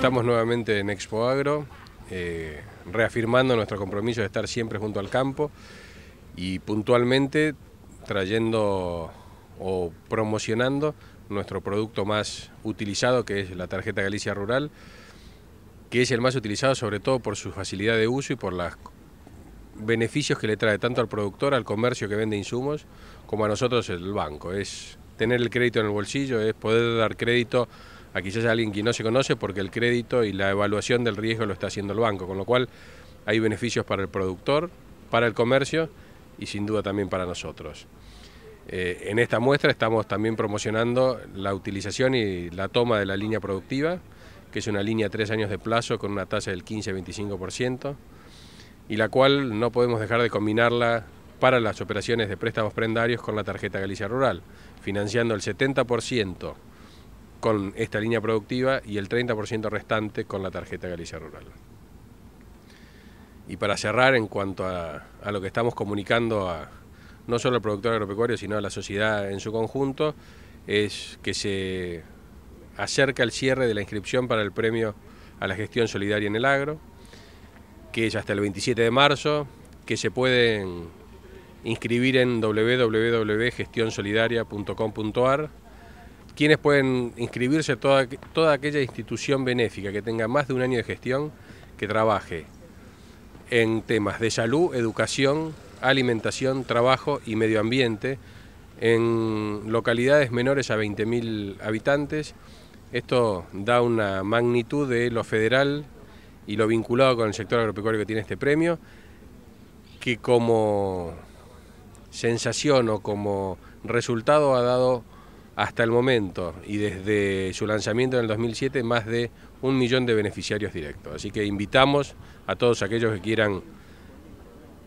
Estamos nuevamente en Expo Agro, eh, reafirmando nuestro compromiso de estar siempre junto al campo y puntualmente trayendo o promocionando nuestro producto más utilizado, que es la tarjeta Galicia Rural, que es el más utilizado sobre todo por su facilidad de uso y por los beneficios que le trae tanto al productor, al comercio que vende insumos, como a nosotros el banco. Es tener el crédito en el bolsillo, es poder dar crédito a quizás alguien que no se conoce porque el crédito y la evaluación del riesgo lo está haciendo el banco, con lo cual hay beneficios para el productor, para el comercio y sin duda también para nosotros. Eh, en esta muestra estamos también promocionando la utilización y la toma de la línea productiva, que es una línea a tres años de plazo con una tasa del 15-25%, y la cual no podemos dejar de combinarla para las operaciones de préstamos prendarios con la tarjeta Galicia Rural, financiando el 70% con esta línea productiva y el 30% restante con la tarjeta Galicia Rural. Y para cerrar, en cuanto a, lo que estamos comunicando a, no solo al productor agropecuario, sino a la sociedad en su conjunto, es que se acerca el cierre de la inscripción para el premio a la gestión solidaria en el agro, que es hasta el 27 de marzo, que se pueden inscribir en www.gestionsolidaria.com.ar quienes pueden inscribirse toda, toda aquella institución benéfica que tenga más de un año de gestión que trabaje en temas de salud, educación, alimentación, trabajo y medio ambiente en localidades menores a 20.000 habitantes. Esto da una magnitud de lo federal y lo vinculado con el sector agropecuario que tiene este premio, que como sensación o como resultado ha dado hasta el momento y desde su lanzamiento en el 2007 más de un millón de beneficiarios directos. Así que invitamos a todos aquellos que quieran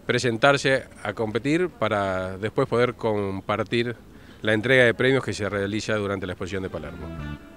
presentarse a competir para después poder compartir la entrega de premios que se realiza durante la exposición de Palermo.